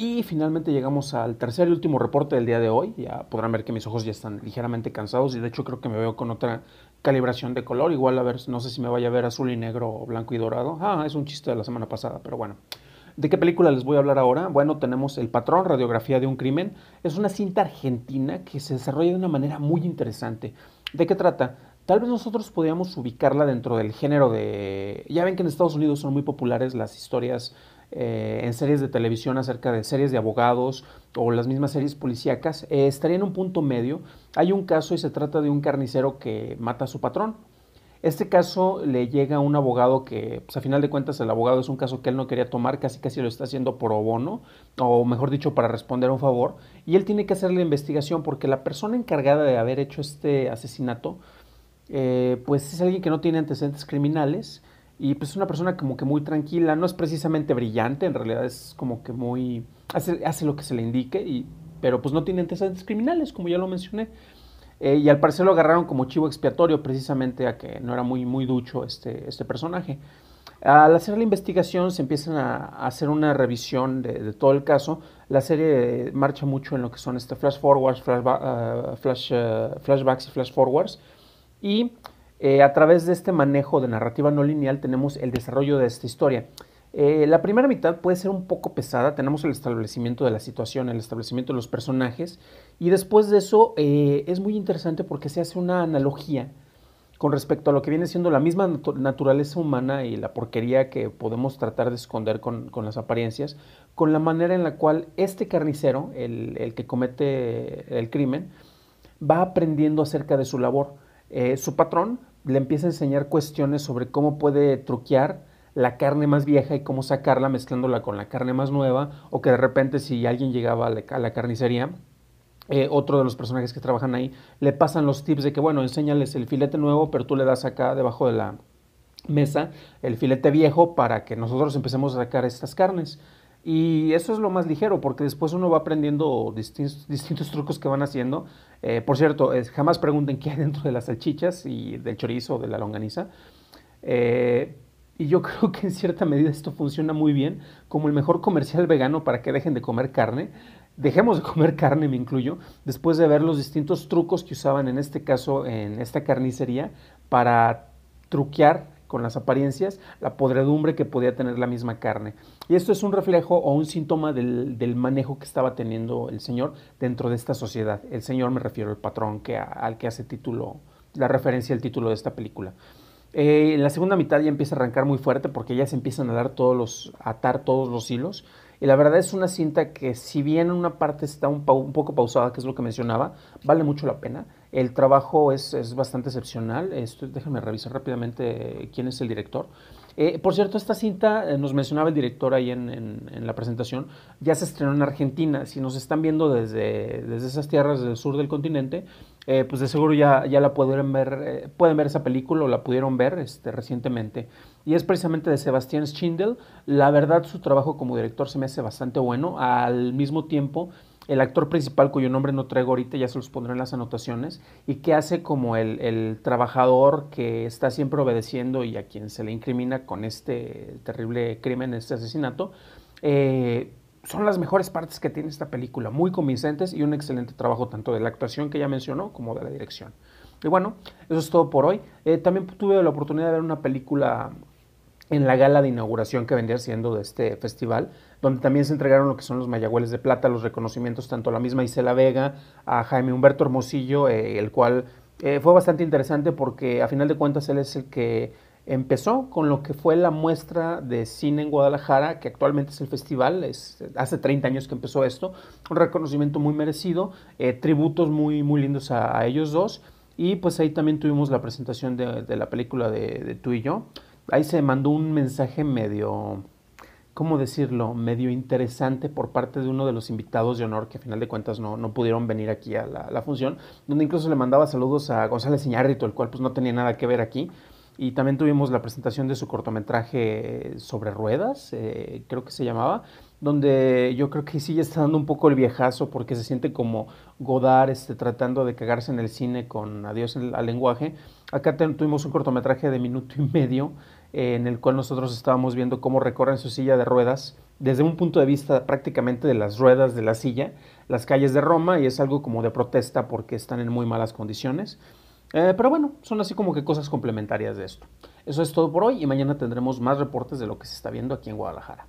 Y finalmente llegamos al tercer y último reporte del día de hoy. Ya podrán ver que mis ojos ya están ligeramente cansados y de hecho creo que me veo con otra calibración de color. Igual a ver, no sé si me vaya a ver azul y negro o blanco y dorado. Ah, es un chiste de la semana pasada, pero bueno. ¿De qué película les voy a hablar ahora? Bueno, tenemos El patrón, radiografía de un crimen. Es una cinta argentina que se desarrolla de una manera muy interesante. ¿De qué trata? Tal vez nosotros podíamos ubicarla dentro del género de... Ya ven que en Estados Unidos son muy populares las historias eh, en series de televisión acerca de series de abogados o las mismas series policíacas. Eh, estaría en un punto medio. Hay un caso y se trata de un carnicero que mata a su patrón, este caso le llega a un abogado que, pues a final de cuentas, el abogado es un caso que él no quería tomar, casi casi lo está haciendo por obono, o mejor dicho, para responder a un favor, y él tiene que hacer la investigación porque la persona encargada de haber hecho este asesinato, eh, pues es alguien que no tiene antecedentes criminales y pues es una persona como que muy tranquila, no es precisamente brillante, en realidad es como que muy, hace, hace lo que se le indique, y, pero pues no tiene antecedentes criminales, como ya lo mencioné. Eh, y al parecer lo agarraron como chivo expiatorio precisamente a que no era muy, muy ducho este, este personaje. Al hacer la investigación se empiezan a, hacer una revisión de, todo el caso. La serie marcha mucho en lo que son este flash forwards, flash, ah, eh, flashbacks y flash forwards. Y eh, a través de este manejo de narrativa no lineal tenemos el desarrollo de esta historia. Eh, la primera mitad puede ser un poco pesada, tenemos el establecimiento de la situación, el establecimiento de los personajes, y después de eso eh, es muy interesante porque se hace una analogía con respecto a lo que viene siendo la misma naturaleza humana y la porquería que podemos tratar de esconder con, las apariencias, con la manera en la cual este carnicero, el, que comete el crimen, va aprendiendo acerca de su labor. Eh, su patrón le empieza a enseñar cuestiones sobre cómo puede truquear, la carne más vieja y cómo sacarla mezclándola con la carne más nueva, o que de repente si alguien llegaba a la, carnicería, eh, otro de los personajes que trabajan ahí, le pasan los tips de que, bueno, enséñales el filete nuevo, pero tú le das acá debajo de la mesa el filete viejo para que nosotros empecemos a sacar estas carnes. Y eso es lo más ligero, porque después uno va aprendiendo distintos, trucos que van haciendo. Eh, por cierto, jamás pregunten qué hay dentro de las salchichas y del chorizo o de la longaniza. Eh, y yo creo que en cierta medida esto funciona muy bien como el mejor comercial vegano para que dejen de comer carne. Dejemos de comer carne, me incluyo, después de ver los distintos trucos que usaban en este caso en esta carnicería para truquear con las apariencias la podredumbre que podía tener la misma carne. Y esto es un reflejo o un síntoma del, manejo que estaba teniendo el señor dentro de esta sociedad. El señor me refiero al patrón que, al que hace título, la referencia al título de esta película. Eh, en la segunda mitad ya empieza a arrancar muy fuerte porque ya se empiezan a dar todos los, atar todos los hilos. Y la verdad es una cinta que si bien una parte está un, poco pausada, que es lo que mencionaba, vale mucho la pena. El trabajo es, bastante excepcional. Esto, déjame revisar rápidamente eh, quién es el director. Eh, por cierto, esta cinta, eh, nos mencionaba el director ahí en, la presentación, ya se estrenó en Argentina. Si nos están viendo desde, desde esas tierras del sur del continente, eh, pues de seguro ya, ya la pueden ver, pueden ver esa película o la pudieron ver este, recientemente. Y es precisamente de Sebastián Schindel. La verdad, su trabajo como director se me hace bastante bueno. Al mismo tiempo, el actor principal, cuyo nombre no traigo ahorita, ya se los pondré en las anotaciones, y que hace como el, el trabajador que está siempre obedeciendo y a quien se le incrimina con este terrible crimen, este asesinato, eh, son las mejores partes que tiene esta película, muy convincentes y un excelente trabajo tanto de la actuación que ya mencionó como de la dirección. Y bueno, eso es todo por hoy. Eh, también tuve la oportunidad de ver una película en la gala de inauguración que venía siendo de este festival, donde también se entregaron lo que son los Mayagüeles de Plata, los reconocimientos tanto a la misma Isela Vega, a Jaime Humberto Hermosillo, eh, el cual eh, fue bastante interesante porque a final de cuentas él es el que empezó con lo que fue la muestra de cine en Guadalajara, que actualmente es el festival, hace 30 años que empezó esto, un reconocimiento muy merecido, eh, tributos muy, muy lindos a, ellos dos, y pues ahí también tuvimos la presentación de, la película de, de Tú y yo, ahí se mandó un mensaje medio, ¿cómo decirlo?, medio interesante por parte de uno de los invitados de honor que a final de cuentas no, pudieron venir aquí a la, función, donde incluso le mandaba saludos a González Iñárritu, el cual pues no tenía nada que ver aquí. Y también tuvimos la presentación de su cortometraje eh, sobre ruedas, eh, creo que se llamaba, donde yo creo que sí ya está dando un poco el viejazo porque se siente como Godard este, tratando de cagarse en el cine con adiós al lenguaje. Acá tuvimos un cortometraje de minuto y medio en el cual nosotros estábamos viendo cómo recorren su silla de ruedas desde un punto de vista prácticamente de las ruedas de la silla, las calles de Roma, y es algo como de protesta porque están en muy malas condiciones. Eh, pero bueno, son así como que cosas complementarias de esto. Eso es todo por hoy y mañana tendremos más reportes de lo que se está viendo aquí en Guadalajara.